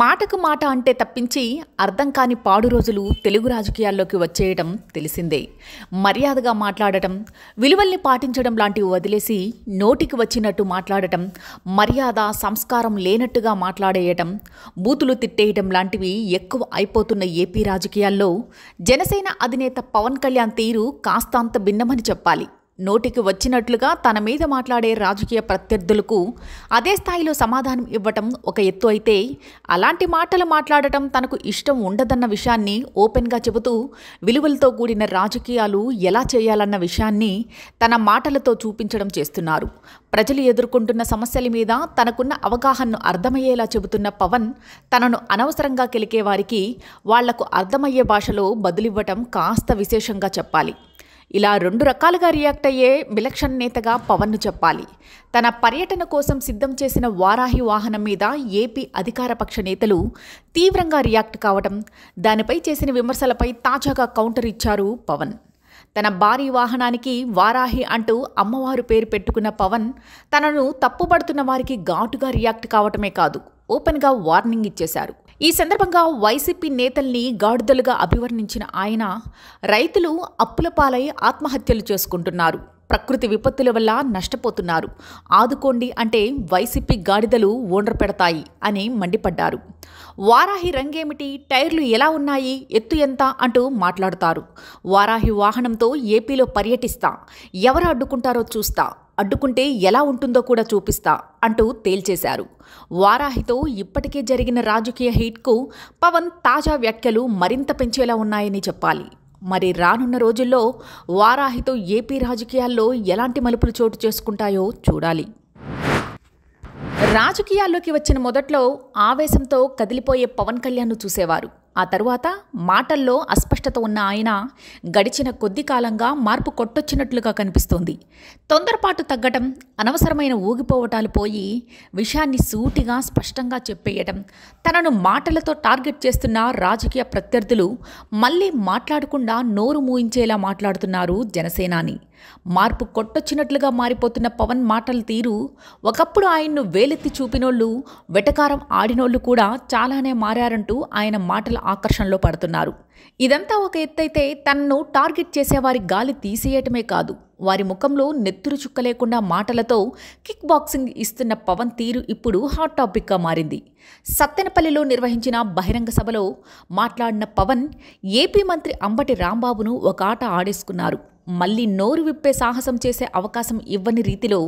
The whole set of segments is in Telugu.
మాటకు మాట అంటే తప్పించి అర్థం కాని పాడు రోజులు తెలుగు రాజకీయాల్లోకి వచ్చేయడం తెలిసిందే మర్యాదగా మాట్లాడటం విలువల్ని పాటించడం లాంటివి వదిలేసి నోటికి వచ్చినట్టు మాట్లాడటం మర్యాద సంస్కారం లేనట్టుగా మాట్లాడేయటం బూతులు తిట్టేయడం లాంటివి ఎక్కువ అయిపోతున్న ఏపీ రాజకీయాల్లో జనసేన అధినేత పవన్ కళ్యాణ్ తీరు కాస్తాంత భిన్నమని చెప్పాలి నోటికి వచ్చినట్లుగా తన మీద మాట్లాడే రాజకీయ ప్రత్యర్థులకు అదే స్థాయిలో సమాధానం ఇవ్వటం ఒక ఎత్తు అయితే అలాంటి మాటలు మాట్లాడటం తనకు ఇష్టం ఉండదన్న విషయాన్ని ఓపెన్గా చెబుతూ విలువలతో కూడిన రాజకీయాలు ఎలా చేయాలన్న విషయాన్ని తన మాటలతో చూపించడం చేస్తున్నారు ప్రజలు ఎదుర్కొంటున్న సమస్యల మీద తనకున్న అవగాహనను అర్థమయ్యేలా చెబుతున్న పవన్ తనను అనవసరంగా కెలికే వారికి వాళ్లకు అర్థమయ్యే భాషలో బదులివ్వటం కాస్త విశేషంగా చెప్పాలి ఇలా రెండు రకాలుగా రియాక్ట్ అయ్యే విలక్షణ నేతగా పవన్ను చెప్పాలి తన పర్యటన కోసం సిద్ధం చేసిన వారాహి వాహనం మీద ఏపీ అధికారపక్ష నేతలు తీవ్రంగా రియాక్ట్ కావటం దానిపై చేసిన విమర్శలపై తాజాగా కౌంటర్ ఇచ్చారు పవన్ తన భారీ వాహనానికి వారాహి అంటూ అమ్మవారు పేరు పెట్టుకున్న పవన్ తనను తప్పుపడుతున్న వారికి ఘాటుగా రియాక్ట్ కావటమే కాదు ఓపెన్గా వార్నింగ్ ఇచ్చేశారు ఈ సందర్భంగా వైసీపీ నేతల్ని గాడిదలుగా అభివర్ణించిన ఆయన రైతులు అప్పుల పాలై ఆత్మహత్యలు చేసుకుంటున్నారు ప్రకృతి విపత్తుల వల్ల నష్టపోతున్నారు ఆదుకోండి అంటే వైసీపీ గాడిదలు ఓండ్ర పెడతాయి అని మండిపడ్డారు వారాహి రంగేమిటి టైర్లు ఎలా ఉన్నాయి ఎత్తు ఎంత అంటూ మాట్లాడతారు వారాహి వాహనంతో ఏపీలో పర్యటిస్తా ఎవరు అడ్డుకుంటారో చూస్తా అడ్డుకుంటే ఎలా ఉంటుందో కూడా చూపిస్తా అంటూ తేల్చేశారు వారాహితో ఇప్పటికే జరిగిన రాజకీయ హీట్కు పవన్ తాజా వ్యాఖ్యలు మరింత పెంచేలా ఉన్నాయని చెప్పాలి మరి రానున్న రోజుల్లో వారాహితో ఏపీ రాజకీయాల్లో ఎలాంటి మలుపులు చోటు చేసుకుంటాయో చూడాలి రాజకీయాల్లోకి వచ్చిన మొదట్లో ఆవేశంతో కదిలిపోయే పవన్ కళ్యాణ్ను చూసేవారు ఆ తరువాత మాటల్లో అస్పష్టత ఉన్న ఆయన గడిచిన కొద్ది కాలంగా మార్పు కొట్టొచ్చినట్లుగా కనిపిస్తోంది తొందరపాటు తగ్గటం అనవసరమైన ఊగిపోవటాలు పోయి విషయాన్ని సూటిగా స్పష్టంగా చెప్పేయటం తనను మాటలతో టార్గెట్ చేస్తున్న రాజకీయ ప్రత్యర్థులు మళ్ళీ మాట్లాడకుండా నోరు మూయించేలా మాట్లాడుతున్నారు జనసేనాని మార్పు కొట్టొచ్చినట్లుగా మారిపోతున్న పవన్ మాటల తీరు ఒకప్పుడు ఆయన్ను వేలెత్తి చూపినోళ్ళు వెటకారం ఆడినోళ్ళు కూడా చాలానే మారారంటూ ఆయన మాటల ఆకర్షణలో పడుతున్నారు ఇదంతా ఒక ఎత్తైతే తనను టార్గెట్ చేసేవారి గాలి తీసేయటమే కాదు వారి ముఖంలో నెత్తురు చుక్క లేకుండా మాటలతో కిక్ బాక్సింగ్ ఇస్తున్న పవన్ తీరు ఇప్పుడు హాట్ టాపిక్గా మారింది సత్తెనపల్లిలో నిర్వహించిన బహిరంగ సభలో మాట్లాడిన పవన్ ఏపీ మంత్రి అంబటి రాంబాబును ఒక ఆట ఆడేసుకున్నారు మళ్ళీ నోరు విప్పే సాహసం చేసే అవకాశం ఇవ్వని రీతిలో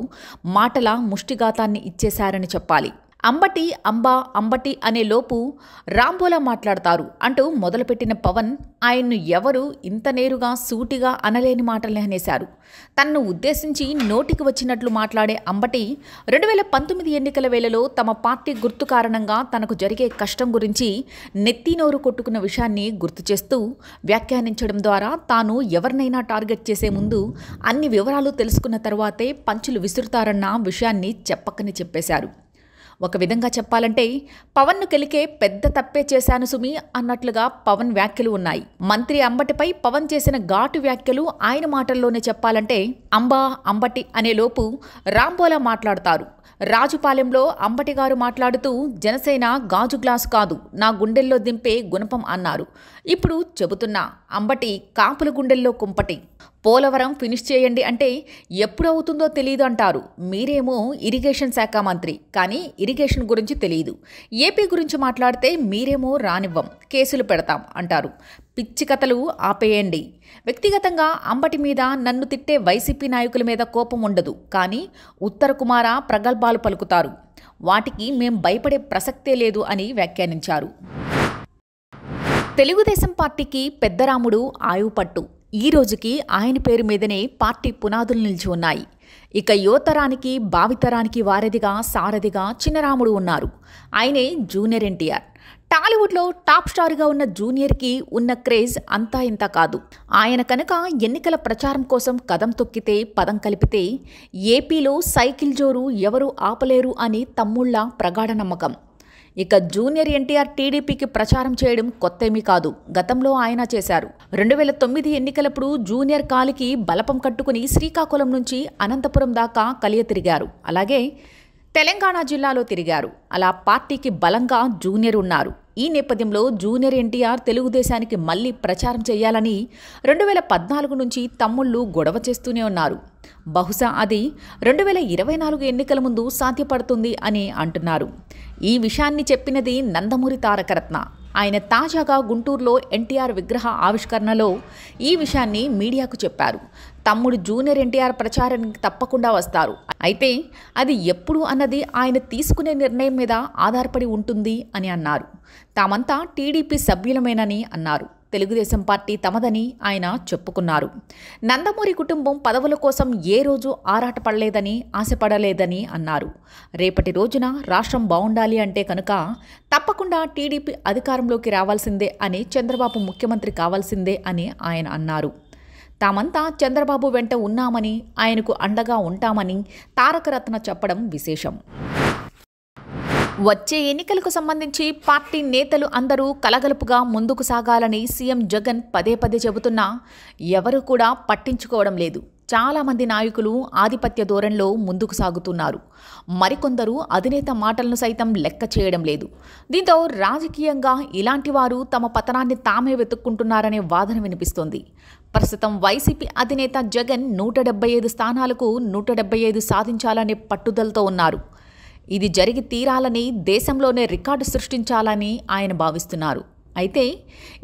మాటల ముష్టిఘాతాన్ని ఇచ్చేశారని చెప్పాలి అంబటి అంబా అంబటి అనే లోపు రాంబోలా మాట్లాడతారు అంటూ మొదలుపెట్టిన పవన్ ఆయన్ను ఎవరు ఇంత నేరుగా సూటిగా అనలేని మాటల్ని అనేశారు తన్ను ఉద్దేశించి నోటికి వచ్చినట్లు మాట్లాడే అంబటి రెండు వేల పంతొమ్మిది ఎన్నికల వేళలో తమ పార్టీ గుర్తు కారణంగా తనకు జరిగే కష్టం గురించి నెత్తినోరు కొట్టుకున్న విషయాన్ని గుర్తు చేస్తూ వ్యాఖ్యానించడం ద్వారా తాను ఎవరినైనా టార్గెట్ చేసే ముందు అన్ని వివరాలు తెలుసుకున్న తర్వాతే పంచులు విసురుతారన్న విషయాన్ని చెప్పకని చెప్పేశారు ఒక విధంగా చెప్పాలంటే పవన్ను కెలికే పెద్ద తప్పే చేశాను సుమి అన్నట్లుగా పవన్ వ్యాఖ్యలు ఉన్నాయి మంత్రి అంబటిపై పవన్ చేసిన ఘాటు వ్యాఖ్యలు ఆయన మాటల్లోనే చెప్పాలంటే అంబా అంబటి అనేలోపు రాంబోలా మాట్లాడతారు రాజుపాలెంలో అంబటిగారు మాట్లాడుతూ జనసేన గాజు గ్లాసు కాదు నా గుండెల్లో దింపే గుణపం అన్నారు ఇప్పుడు చెబుతున్నా అంబటి కాపుల గుండెల్లో కుంపటి పోలవరం ఫినిష్ చేయండి అంటే ఎప్పుడు అవుతుందో తెలియదు అంటారు మీరేమో ఇరిగేషన్ శాఖ మంత్రి కానీ ఇరిగేషన్ గురించి తెలియదు ఏపీ గురించి మాట్లాడితే మీరేమో రానివ్వం కేసులు పెడతాం అంటారు పిచ్చి కథలు ఆపేయండి వ్యక్తిగతంగా అంబటి మీద నన్ను తిట్టే వైసీపీ నాయకుల మీద కోపం ఉండదు కానీ ఉత్తర కుమార ప్రగల్భాలు పలుకుతారు వాటికి మేం భయపడే ప్రసక్తే లేదు అని వ్యాఖ్యానించారు తెలుగుదేశం పార్టీకి పెద్దరాముడు ఆయువుపట్టు ఈ రోజుకి ఆయన పేరు మీదనే పార్టీ పునాదులు నిలిచి ఉన్నాయి ఇక యువతరానికి భావితరానికి వారధిగా సారథిగా చిన్నరాముడు ఉన్నారు ఆయనే జూనియర్ ఎన్టీఆర్ టాలీవుడ్లో టాప్ స్టార్గా ఉన్న జూనియర్కి ఉన్న క్రేజ్ అంతా ఇంత కాదు ఆయన కనుక ఎన్నికల ప్రచారం కోసం కదం తొక్కితే పదం కలిపితే ఏపీలో సైకిల్ జోరు ఎవరు ఆపలేరు అని తమ్ముళ్ళ ప్రగాఢ నమ్మకం ఇక జూనియర్ ఎన్టీఆర్ టీడీపీకి ప్రచారం చేయడం ఏమీ కాదు గతంలో ఆయన చేశారు రెండు వేల తొమ్మిది ఎన్నికలప్పుడు జూనియర్ కాలికి బలపం కట్టుకుని శ్రీకాకుళం నుంచి అనంతపురం దాకా కలియ తిరిగారు అలాగే తెలంగాణ జిల్లాలో తిరిగారు అలా పార్టీకి బలంగా జూనియర్ ఉన్నారు ఈ నేపథ్యంలో జూనియర్ ఎన్టీఆర్ తెలుగుదేశానికి మళ్ళీ ప్రచారం చేయాలని రెండు వేల పద్నాలుగు నుంచి తమ్ముళ్ళు గొడవ చేస్తూనే ఉన్నారు బహుశా అది రెండు వేల ఇరవై నాలుగు ఎన్నికల ముందు సాధ్యపడుతుంది అని అంటున్నారు ఈ విషయాన్ని చెప్పినది నందమూరి తారకరత్న ఆయన తాజాగా గుంటూరులో ఎన్టీఆర్ విగ్రహ ఆవిష్కరణలో ఈ విషయాన్ని మీడియాకు చెప్పారు తమ్ముడు జూనియర్ ఎన్టీఆర్ ప్రచారానికి తప్పకుండా వస్తారు అయితే అది ఎప్పుడు అన్నది ఆయన తీసుకునే నిర్ణయం మీద ఆధారపడి ఉంటుంది అని అన్నారు తామంతా టీడీపీ సభ్యులమేనని అన్నారు తెలుగుదేశం పార్టీ తమదని ఆయన చెప్పుకున్నారు నందమూరి కుటుంబం పదవుల కోసం ఏ రోజు ఆరాటపడలేదని ఆశపడలేదని అన్నారు రేపటి రోజున రాష్ట్రం బాగుండాలి అంటే కనుక తప్పకుండా టీడీపీ అధికారంలోకి రావాల్సిందే అని చంద్రబాబు ముఖ్యమంత్రి కావాల్సిందే అని ఆయన అన్నారు తామంతా చంద్రబాబు వెంట ఉన్నామని ఆయనకు అండగా ఉంటామని తారకరత్న చెప్పడం విశేషం వచ్చే ఎన్నికలకు సంబంధించి పార్టీ నేతలు అందరూ కలగలుపుగా ముందుకు సాగాలని సీఎం జగన్ పదే పదే చెబుతున్నా ఎవరు కూడా పట్టించుకోవడం లేదు చాలామంది నాయకులు ఆధిపత్య ధోరణిలో ముందుకు సాగుతున్నారు మరికొందరు అధినేత మాటలను సైతం లెక్క చేయడం లేదు దీంతో రాజకీయంగా ఇలాంటి వారు తమ పతనాన్ని తామే వెతుక్కుంటున్నారనే వాదన వినిపిస్తోంది ప్రస్తుతం వైసీపీ అధినేత జగన్ నూట డెబ్బై ఐదు స్థానాలకు నూట డెబ్బై ఐదు సాధించాలనే పట్టుదలతో ఉన్నారు ఇది జరిగి తీరాలని దేశంలోనే రికార్డు సృష్టించాలని ఆయన భావిస్తున్నారు అయితే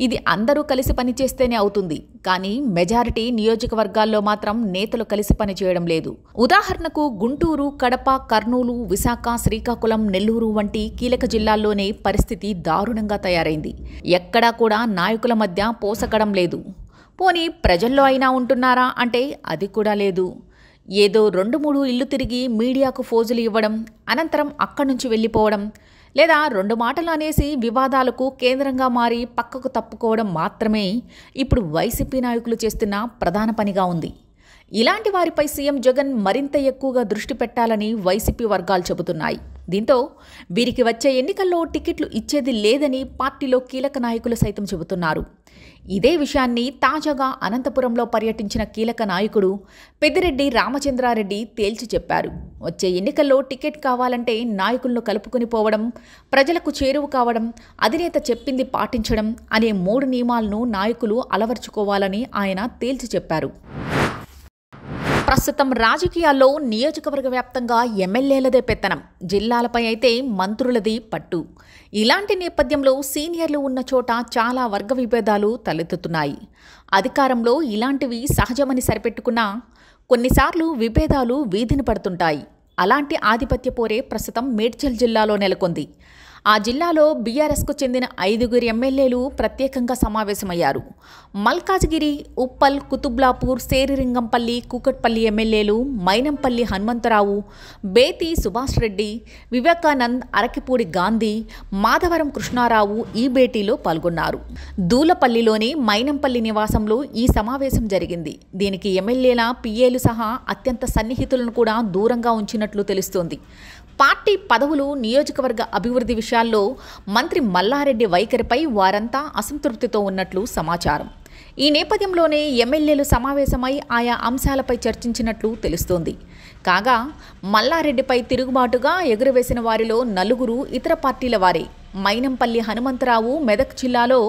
ఇది అందరూ కలిసి పనిచేస్తేనే అవుతుంది కానీ మెజారిటీ నియోజకవర్గాల్లో మాత్రం నేతలు కలిసి పనిచేయడం లేదు ఉదాహరణకు గుంటూరు కడప కర్నూలు విశాఖ శ్రీకాకుళం నెల్లూరు వంటి కీలక జిల్లాల్లోనే పరిస్థితి దారుణంగా తయారైంది ఎక్కడా కూడా నాయకుల మధ్య పోసకడం లేదు పోనీ ప్రజల్లో అయినా ఉంటున్నారా అంటే అది కూడా లేదు ఏదో రెండు మూడు ఇల్లు తిరిగి మీడియాకు ఫోజులు ఇవ్వడం అనంతరం అక్కడి నుంచి వెళ్ళిపోవడం లేదా రెండు మాటలు అనేసి వివాదాలకు కేంద్రంగా మారి పక్కకు తప్పుకోవడం మాత్రమే ఇప్పుడు వైసీపీ నాయకులు చేస్తున్న ప్రధాన పనిగా ఉంది ఇలాంటి వారిపై సీఎం జగన్ మరింత ఎక్కువగా దృష్టి పెట్టాలని వైసీపీ వర్గాలు చెబుతున్నాయి దీంతో వీరికి వచ్చే ఎన్నికల్లో టికెట్లు ఇచ్చేది లేదని పార్టీలో కీలక నాయకులు సైతం చెబుతున్నారు ఇదే విషయాన్ని తాజాగా అనంతపురంలో పర్యటించిన కీలక నాయకుడు పెద్దిరెడ్డి రామచంద్రారెడ్డి తేల్చి చెప్పారు వచ్చే ఎన్నికల్లో టికెట్ కావాలంటే నాయకులను కలుపుకుని పోవడం ప్రజలకు చేరువు కావడం అధినేత చెప్పింది పాటించడం అనే మూడు నియమాలను నాయకులు అలవర్చుకోవాలని ఆయన తేల్చి చెప్పారు ప్రస్తుతం రాజకీయాల్లో నియోజకవర్గ వ్యాప్తంగా ఎమ్మెల్యేలదే పెత్తనం జిల్లాలపై అయితే మంత్రులది పట్టు ఇలాంటి నేపథ్యంలో సీనియర్లు ఉన్న చోట చాలా వర్గ విభేదాలు తలెత్తుతున్నాయి అధికారంలో ఇలాంటివి సహజమని సరిపెట్టుకున్నా కొన్నిసార్లు విభేదాలు వీధిని పడుతుంటాయి అలాంటి ఆధిపత్య పోరే ప్రస్తుతం మేడ్చల్ జిల్లాలో నెలకొంది ఆ జిల్లాలో బీఆర్ఎస్కు చెందిన ఐదుగురు ఎమ్మెల్యేలు ప్రత్యేకంగా సమావేశమయ్యారు మల్కాజ్గిరి ఉప్పల్ కుతుబ్లాపూర్ సేరిరింగంపల్లి కూకట్పల్లి ఎమ్మెల్యేలు మైనంపల్లి హనుమంతరావు బేతి సుభాష్ రెడ్డి వివేకానంద్ అరకిపూడి గాంధీ మాధవరం కృష్ణారావు ఈ భేటీలో పాల్గొన్నారు దూలపల్లిలోని మైనంపల్లి నివాసంలో ఈ సమావేశం జరిగింది దీనికి ఎమ్మెల్యేల పిఏలు సహా అత్యంత సన్నిహితులను కూడా దూరంగా ఉంచినట్లు తెలుస్తోంది పార్టీ పదవులు నియోజకవర్గ అభివృద్ధి విషయాల్లో మంత్రి మల్లారెడ్డి వైఖరిపై వారంతా అసంతృప్తితో ఉన్నట్లు సమాచారం ఈ నేపథ్యంలోనే ఎమ్మెల్యేలు సమావేశమై ఆయా అంశాలపై చర్చించినట్లు తెలుస్తోంది కాగా మల్లారెడ్డిపై తిరుగుబాటుగా ఎగురవేసిన వారిలో నలుగురు ఇతర పార్టీల వారే మైనంపల్లి హనుమంతరావు మెదక్ జిల్లాలో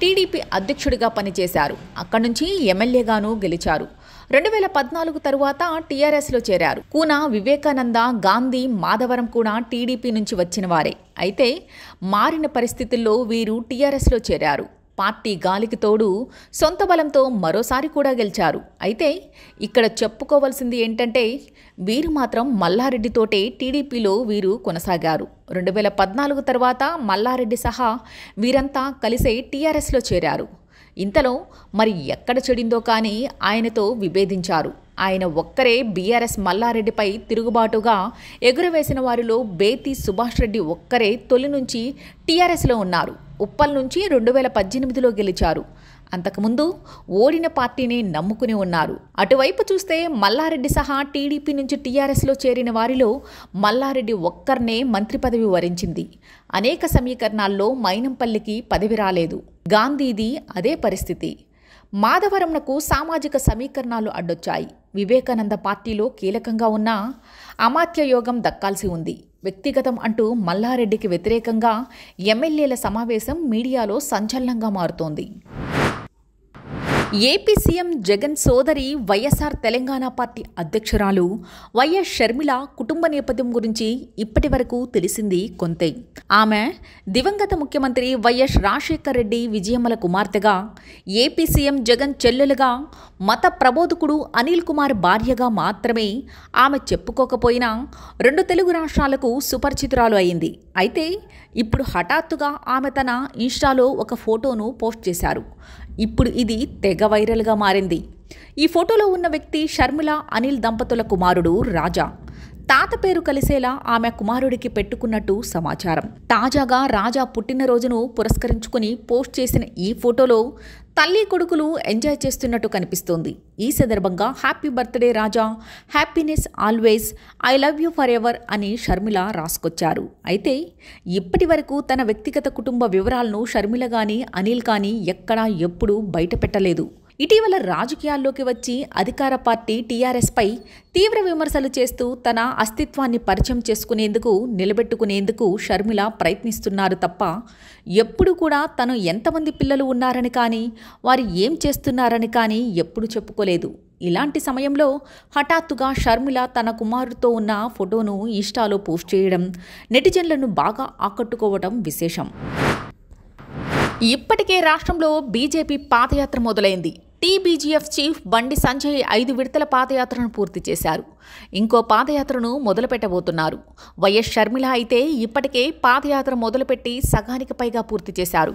టీడీపీ అధ్యక్షుడిగా పనిచేశారు అక్కడి నుంచి ఎమ్మెల్యేగానూ గెలిచారు రెండు వేల పద్నాలుగు తరువాత టీఆర్ఎస్లో చేరారు కూన వివేకానంద గాంధీ మాధవరం కూడా టీడీపీ నుంచి వచ్చిన వారే అయితే మారిన పరిస్థితుల్లో వీరు టీఆర్ఎస్లో చేరారు పార్టీ గాలికి తోడు సొంత బలంతో మరోసారి కూడా గెలిచారు అయితే ఇక్కడ చెప్పుకోవాల్సింది ఏంటంటే వీరు మాత్రం మల్లారెడ్డితోటే టీడీపీలో వీరు కొనసాగారు రెండు వేల పద్నాలుగు తర్వాత మల్లారెడ్డి సహా వీరంతా కలిసే టీఆర్ఎస్లో చేరారు ఇంతలో మరి ఎక్కడ చెడిందో కానీ ఆయనతో విభేదించారు ఆయన ఒక్కరే బీఆర్ఎస్ మల్లారెడ్డిపై తిరుగుబాటుగా ఎగురవేసిన వారిలో బేతి సుభాష్ రెడ్డి ఒక్కరే తొలి నుంచి టీఆర్ఎస్లో ఉన్నారు ఉప్పల్ నుంచి రెండు వేల పద్దెనిమిదిలో గెలిచారు అంతకుముందు ఓడిన పార్టీని నమ్ముకుని ఉన్నారు అటువైపు చూస్తే మల్లారెడ్డి సహా టీడీపీ నుంచి టీఆర్ఎస్లో చేరిన వారిలో మల్లారెడ్డి ఒక్కరినే మంత్రి పదవి వరించింది అనేక సమీకరణాల్లో మైనంపల్లికి పదవి రాలేదు గాంధీది అదే పరిస్థితి మాధవరంనకు సామాజిక సమీకరణాలు అడ్డొచ్చాయి వివేకానంద పార్టీలో కీలకంగా ఉన్న అమాత్య యోగం దక్కాల్సి ఉంది వ్యక్తిగతం అంటూ మల్లారెడ్డికి వ్యతిరేకంగా ఎమ్మెల్యేల సమావేశం మీడియాలో సంచలనంగా మారుతోంది ఏపీ సీఎం జగన్ సోదరి వైఎస్ఆర్ తెలంగాణ పార్టీ అధ్యక్షురాలు వైఎస్ షర్మిల కుటుంబ నేపథ్యం గురించి ఇప్పటి వరకు తెలిసింది కొంతే ఆమె దివంగత ముఖ్యమంత్రి వైఎస్ రాజశేఖర్ రెడ్డి విజయమ్మల కుమార్తెగా ఏపీ సీఎం జగన్ చెల్లెలుగా మత ప్రబోధకుడు అనిల్ కుమార్ భార్యగా మాత్రమే ఆమె చెప్పుకోకపోయినా రెండు తెలుగు రాష్ట్రాలకు సుపరిచితురాలు అయింది అయితే ఇప్పుడు హఠాత్తుగా ఆమె తన ఇన్స్టాలో ఒక ఫోటోను పోస్ట్ చేశారు ఇప్పుడు ఇది తెగ వైరల్గా మారింది ఈ ఫోటోలో ఉన్న వ్యక్తి షర్మిల అనిల్ దంపతుల కుమారుడు రాజా తాత పేరు కలిసేలా ఆమె కుమారుడికి పెట్టుకున్నట్టు సమాచారం తాజాగా రాజా పుట్టినరోజును పురస్కరించుకుని పోస్ట్ చేసిన ఈ ఫోటోలో తల్లి కొడుకులు ఎంజాయ్ చేస్తున్నట్టు కనిపిస్తోంది ఈ సందర్భంగా happy birthday Raja happiness always I love you forever అని షర్మిల రాసుకొచ్చారు అయితే ఇప్పటి వరకు తన వ్యక్తిగత కుటుంబ వివరాలను షర్మిల కానీ అనిల్ కానీ ఎక్కడా ఎప్పుడూ పెట్టలేదు ఇటీవల రాజకీయాల్లోకి వచ్చి అధికార పార్టీ టీఆర్ఎస్పై తీవ్ర విమర్శలు చేస్తూ తన అస్తిత్వాన్ని పరిచయం చేసుకునేందుకు నిలబెట్టుకునేందుకు షర్మిల ప్రయత్నిస్తున్నారు తప్ప ఎప్పుడు కూడా తను ఎంతమంది పిల్లలు ఉన్నారని కానీ వారు ఏం చేస్తున్నారని కానీ ఎప్పుడు చెప్పుకోలేదు ఇలాంటి సమయంలో హఠాత్తుగా షర్మిల తన కుమారుడితో ఉన్న ఫోటోను ఇన్స్టాలో పోస్ట్ చేయడం నెటిజన్లను బాగా ఆకట్టుకోవడం విశేషం ఇప్పటికే రాష్ట్రంలో బీజేపీ పాదయాత్ర మొదలైంది టీబీజీఎఫ్ చీఫ్ బండి సంజయ్ ఐదు విడతల పాదయాత్రను పూర్తి చేశారు ఇంకో పాదయాత్రను మొదలుపెట్టబోతున్నారు వైఎస్ షర్మిల అయితే ఇప్పటికే పాదయాత్ర మొదలుపెట్టి సగానికి పైగా పూర్తి చేశారు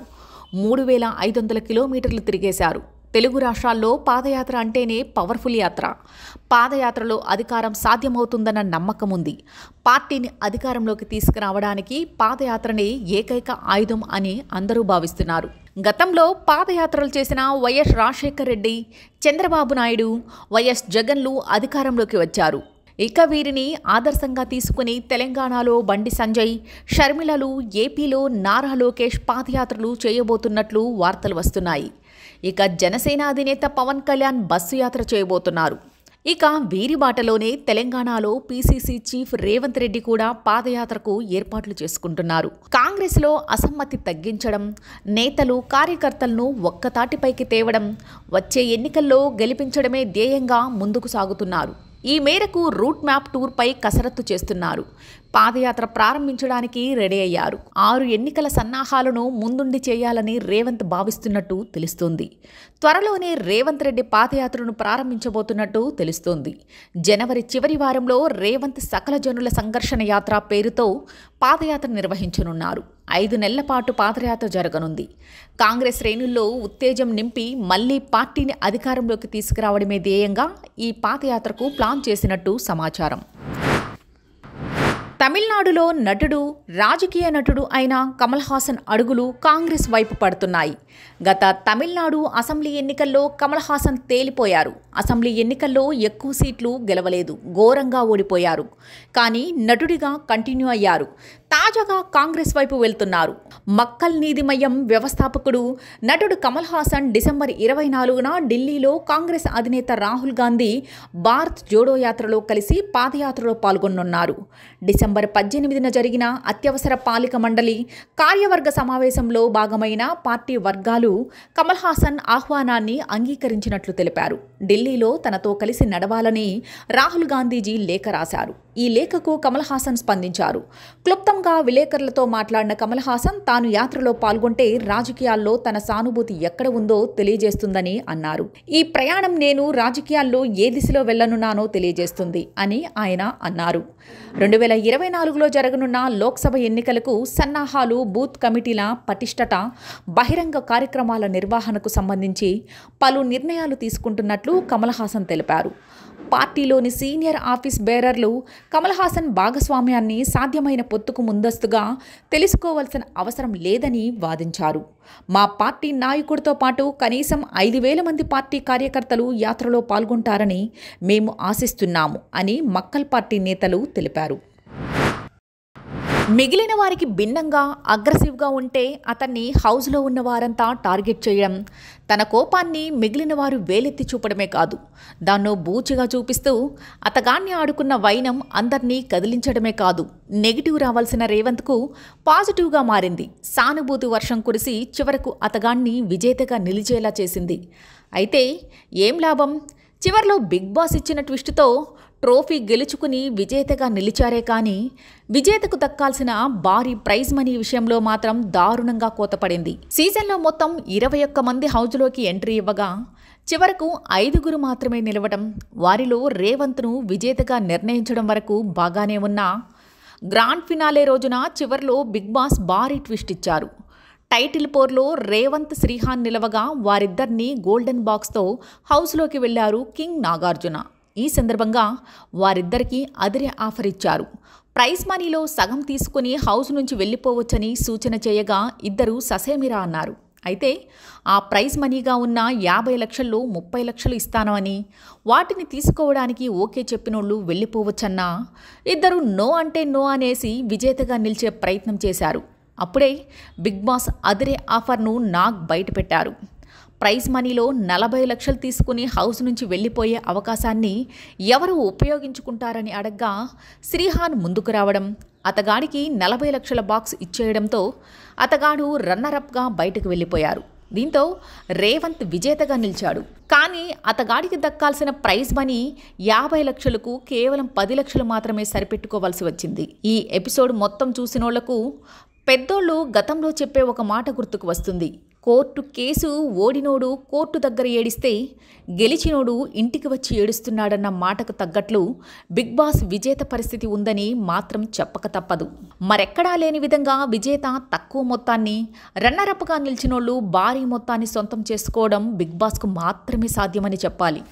మూడు వేల ఐదు వందల కిలోమీటర్లు తిరిగేశారు తెలుగు రాష్ట్రాల్లో పాదయాత్ర అంటేనే పవర్ఫుల్ యాత్ర పాదయాత్రలో అధికారం సాధ్యమవుతుందన్న నమ్మకం ఉంది పార్టీని అధికారంలోకి తీసుకురావడానికి పాదయాత్రనే ఏకైక ఆయుధం అని అందరూ భావిస్తున్నారు గతంలో పాదయాత్రలు చేసిన వైఎస్ రాజశేఖర్ రెడ్డి చంద్రబాబు నాయుడు వైఎస్ జగన్లు అధికారంలోకి వచ్చారు ఇక వీరిని ఆదర్శంగా తీసుకుని తెలంగాణలో బండి సంజయ్ షర్మిలలు ఏపీలో నారా లోకేష్ పాదయాత్రలు చేయబోతున్నట్లు వార్తలు వస్తున్నాయి ఇక జనసేన అధినేత పవన్ కళ్యాణ్ బస్సు యాత్ర చేయబోతున్నారు ఇక వీరి బాటలోనే తెలంగాణలో పీసీసీ చీఫ్ రేవంత్ రెడ్డి కూడా పాదయాత్రకు ఏర్పాట్లు చేసుకుంటున్నారు కాంగ్రెస్లో అసమ్మతి తగ్గించడం నేతలు కార్యకర్తలను ఒక్కతాటిపైకి తేవడం వచ్చే ఎన్నికల్లో గెలిపించడమే ధ్యేయంగా ముందుకు సాగుతున్నారు ఈ మేరకు రూట్ మ్యాప్ టూర్పై కసరత్తు చేస్తున్నారు పాదయాత్ర ప్రారంభించడానికి రెడీ అయ్యారు ఆరు ఎన్నికల సన్నాహాలను ముందుండి చేయాలని రేవంత్ భావిస్తున్నట్టు తెలుస్తోంది త్వరలోనే రేవంత్ రెడ్డి పాదయాత్రను ప్రారంభించబోతున్నట్టు తెలుస్తోంది జనవరి చివరి వారంలో రేవంత్ సకల జనుల సంఘర్షణ యాత్ర పేరుతో పాదయాత్ర నిర్వహించనున్నారు ఐదు నెలల పాటు పాదయాత్ర జరగనుంది కాంగ్రెస్ శ్రేణుల్లో ఉత్తేజం నింపి మళ్లీ పార్టీని అధికారంలోకి తీసుకురావడమే ధ్యేయంగా ఈ పాదయాత్రకు ప్లాన్ చేసినట్టు సమాచారం తమిళనాడులో నటుడు రాజకీయ నటుడు అయిన కమల్ హాసన్ అడుగులు కాంగ్రెస్ వైపు పడుతున్నాయి గత తమిళనాడు అసెంబ్లీ ఎన్నికల్లో కమల్ హాసన్ తేలిపోయారు అసెంబ్లీ ఎన్నికల్లో ఎక్కువ సీట్లు గెలవలేదు ఘోరంగా ఓడిపోయారు కానీ నటుడిగా కంటిన్యూ అయ్యారు తాజాగా కాంగ్రెస్ వైపు వెళ్తున్నారు మక్కల్ నీదిమయం వ్యవస్థాపకుడు నటుడు కమల్ హాసన్ డిసెంబర్ ఇరవై నాలుగున ఢిల్లీలో కాంగ్రెస్ అధినేత రాహుల్ గాంధీ భారత్ జోడో యాత్రలో కలిసి పాదయాత్రలో పాల్గొనున్నారు డిసెంబర్ పద్దెనిమిదిన జరిగిన అత్యవసర పాలిక మండలి కార్యవర్గ సమావేశంలో భాగమైన పార్టీ వర్గాలు కమల్ హాసన్ ఆహ్వానాన్ని అంగీకరించినట్లు తెలిపారు ఢిల్లీలో తనతో కలిసి నడవాలని రాహుల్ గాంధీజీ లేఖ రాశారు ఈ లేఖకు కమల్ హాసన్ స్పందించారు క్లుప్తంగా విలేకరులతో మాట్లాడిన కమల్ హాసన్ తాను యాత్రలో పాల్గొంటే రాజకీయాల్లో తన సానుభూతి ఎక్కడ ఉందో తెలియజేస్తుందని అన్నారు ఈ ప్రయాణం నేను రాజకీయాల్లో ఏ దిశలో వెళ్లనున్నానో తెలియజేస్తుంది అని ఆయన అన్నారు రెండు వేల ఇరవై నాలుగులో జరగనున్న లోక్సభ ఎన్నికలకు సన్నాహాలు బూత్ కమిటీల పటిష్టత బహిరంగ కార్యక్రమాల నిర్వహణకు సంబంధించి పలు నిర్ణయాలు తీసుకుంటున్నట్లు కమల్ హాసన్ తెలిపారు పార్టీలోని సీనియర్ ఆఫీస్ బేరర్లు కమల్ హాసన్ భాగస్వామ్యాన్ని సాధ్యమైన పొత్తుకు ముందస్తుగా తెలుసుకోవాల్సిన అవసరం లేదని వాదించారు మా పార్టీ నాయకుడితో పాటు కనీసం ఐదు వేల మంది పార్టీ కార్యకర్తలు యాత్రలో పాల్గొంటారని మేము ఆశిస్తున్నాము అని మక్కల్ పార్టీ నేతలు తెలిపారు మిగిలిన వారికి భిన్నంగా అగ్రెసివ్గా ఉంటే అతన్ని హౌస్లో ఉన్న వారంతా టార్గెట్ చేయడం తన కోపాన్ని మిగిలిన వారు వేలెత్తి చూపడమే కాదు దాన్నో బూచిగా చూపిస్తూ అతగాన్ని ఆడుకున్న వైనం అందరినీ కదిలించడమే కాదు నెగిటివ్ రావాల్సిన రేవంత్కు పాజిటివ్గా మారింది సానుభూతి వర్షం కురిసి చివరకు అతగాన్ని విజేతగా నిలిచేలా చేసింది అయితే ఏం లాభం చివరిలో బిగ్ బాస్ ఇచ్చిన ట్విస్ట్తో ట్రోఫీ గెలుచుకుని విజేతగా నిలిచారే కానీ విజేతకు దక్కాల్సిన భారీ ప్రైజ్ మనీ విషయంలో మాత్రం దారుణంగా కోతపడింది సీజన్లో మొత్తం ఇరవై ఒక్క మంది హౌజ్లోకి ఎంట్రీ ఇవ్వగా చివరకు ఐదుగురు మాత్రమే నిలవడం వారిలో రేవంత్ను విజేతగా నిర్ణయించడం వరకు బాగానే ఉన్నా గ్రాండ్ ఫినాలే రోజున చివరిలో బిగ్ బాస్ భారీ ట్విస్ట్ ఇచ్చారు టైటిల్ పోర్లో రేవంత్ శ్రీహాన్ నిలవగా వారిద్దరినీ గోల్డెన్ బాక్స్తో హౌస్లోకి వెళ్లారు కింగ్ నాగార్జున ఈ సందర్భంగా వారిద్దరికీ అదిరే ఆఫర్ ఇచ్చారు ప్రైజ్ మనీలో సగం తీసుకుని హౌస్ నుంచి వెళ్ళిపోవచ్చని సూచన చేయగా ఇద్దరు ససేమిరా అన్నారు అయితే ఆ ప్రైజ్ మనీగా ఉన్న యాభై లక్షల్లో ముప్పై లక్షలు ఇస్తాను అని వాటిని తీసుకోవడానికి ఓకే చెప్పినోళ్ళు వెళ్ళిపోవచ్చన్నా ఇద్దరు నో అంటే నో అనేసి విజేతగా నిలిచే ప్రయత్నం చేశారు అప్పుడే బిగ్ బాస్ అదిరే ఆఫర్ను నాగ్ బయటపెట్టారు ప్రైజ్ మనీలో నలభై లక్షలు తీసుకుని హౌస్ నుంచి వెళ్ళిపోయే అవకాశాన్ని ఎవరు ఉపయోగించుకుంటారని అడగ్గా శ్రీహాన్ ముందుకు రావడం అతగాడికి నలభై లక్షల బాక్స్ ఇచ్చేయడంతో అతగాడు రన్నరప్గా బయటకు వెళ్ళిపోయారు దీంతో రేవంత్ విజేతగా నిలిచాడు కానీ అతగాడికి దక్కాల్సిన ప్రైజ్ మనీ యాభై లక్షలకు కేవలం పది లక్షలు మాత్రమే సరిపెట్టుకోవాల్సి వచ్చింది ఈ ఎపిసోడ్ మొత్తం చూసినోళ్లకు పెద్దోళ్ళు గతంలో చెప్పే ఒక మాట గుర్తుకు వస్తుంది కోర్టు కేసు ఓడినోడు కోర్టు దగ్గర ఏడిస్తే గెలిచినోడు ఇంటికి వచ్చి ఏడుస్తున్నాడన్న మాటకు తగ్గట్లు బిగ్ బాస్ విజేత పరిస్థితి ఉందని మాత్రం చెప్పక తప్పదు మరెక్కడా లేని విధంగా విజేత తక్కువ మొత్తాన్ని రన్నరప్గా నిలిచినోళ్ళు భారీ మొత్తాన్ని సొంతం చేసుకోవడం బిగ్ బాస్కు మాత్రమే సాధ్యమని చెప్పాలి